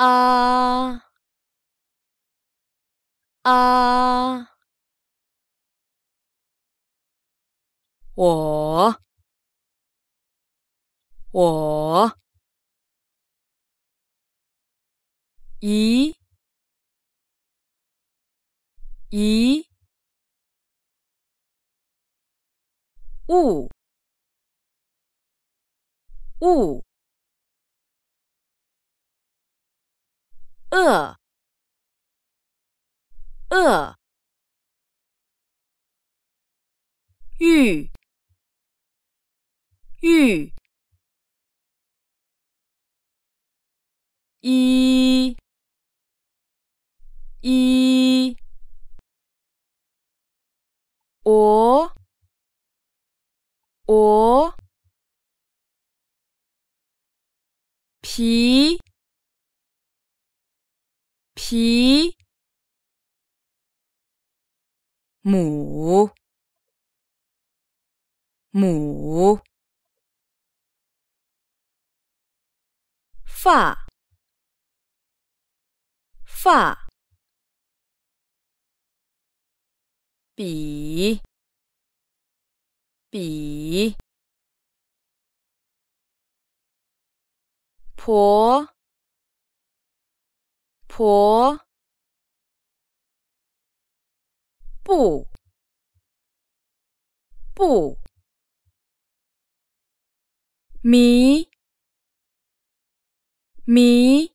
啊啊！我我一一物物。饿饿，玉玉，一一，我我，皮。其母，母，发，发，比，比，婆。婆，不不，迷迷，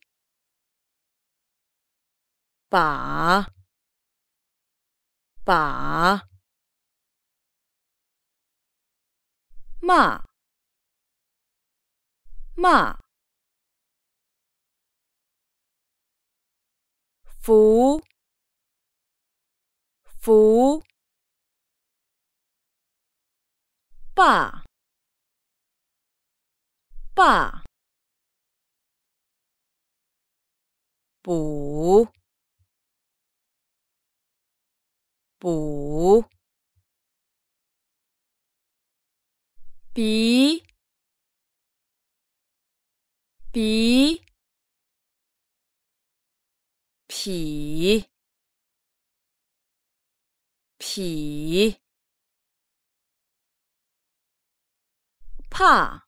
把把，骂骂。福福，霸霸，补补，鼻鼻。脾，脾，怕，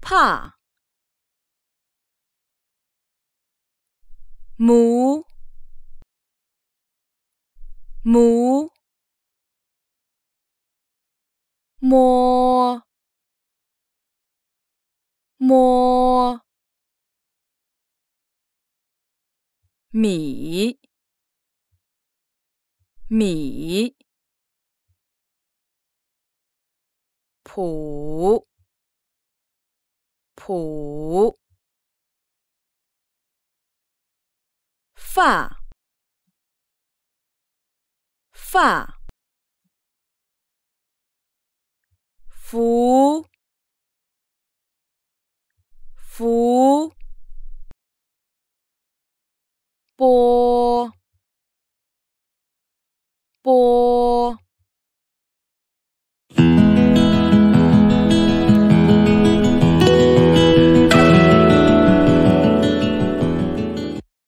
怕，母，母，摸，摸。米米，普普，发发。波。